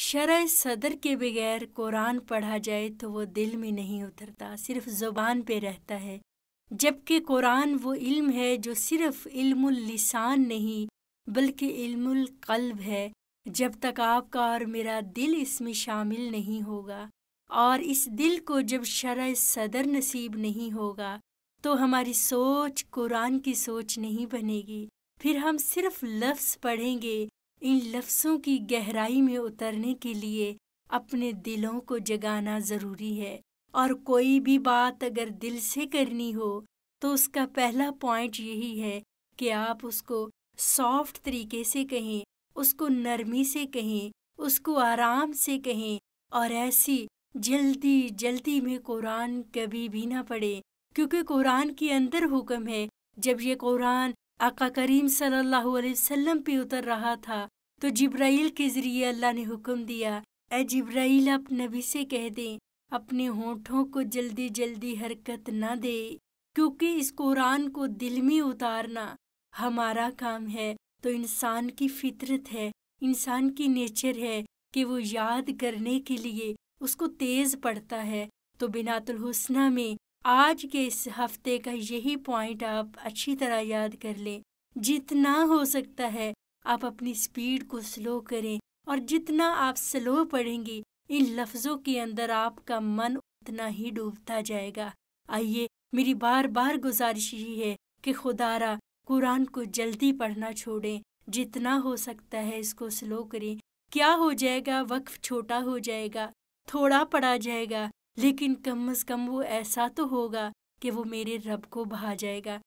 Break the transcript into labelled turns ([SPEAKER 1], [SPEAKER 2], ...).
[SPEAKER 1] sir सदर के बगैर कुरान पढ़ा जाए तो वो दिल में नहीं उतरता सिर्फ ज़ुबान पे रहता है जबकि कुरान वो इल्म है जो सिर्फ लिसान नहीं बल्कि इल्म कल्ब है जब तक आपका और मेरा दिल इसमें शामिल नहीं होगा और इस दिल को जब शर सदर नसीब नहीं होगा तो हमारी सोच कुरान की सोच नहीं बनेगी फिर हम सिर्फ लफ्ज़ पढ़ेंगे इन लफ्ज़ों की गहराई में उतरने के लिए अपने दिलों को जगाना ज़रूरी है और कोई भी बात अगर दिल से करनी हो तो उसका पहला पॉइंट यही है कि आप उसको सॉफ्ट तरीके से कहें उसको नरमी से कहें उसको आराम से कहें और ऐसी जल्दी जल्दी में कुरान कभी भी ना पढ़े क्योंकि कुरान के अंदर हुक्म है जब ये कुरान आका करीम सल्लल्लाहु अलैहि वसल्लम पे उतर रहा था तो जिब्राइल के ज़रिए अल्लाह ने हुक्म दिया ए जिब्राइल आप नबी से कह दें अपने होठों को जल्दी जल्दी हरकत ना दे क्योंकि इस कुरान को दिल में उतारना हमारा काम है तो इंसान की फितरत है इंसान की नेचर है कि वो याद करने के लिए उसको तेज़ पड़ता है तो बिनातुल हुस्ना में आज के इस हफ्ते का यही पॉइंट आप अच्छी तरह याद कर लें जितना हो सकता है आप अपनी स्पीड को स्लो करें और जितना आप स्लो पढ़ेंगे इन लफ्ज़ों के अंदर आपका मन उतना ही डूबता जाएगा आइए मेरी बार बार गुजारिश यही है कि खुदारा कुरान को जल्दी पढ़ना छोड़ें जितना हो सकता है इसको स्लो करें क्या हो जाएगा वक्फ छोटा हो जाएगा थोड़ा पढ़ा जाएगा लेकिन कम अज़ कम वो ऐसा तो होगा कि वो मेरे रब को भा जाएगा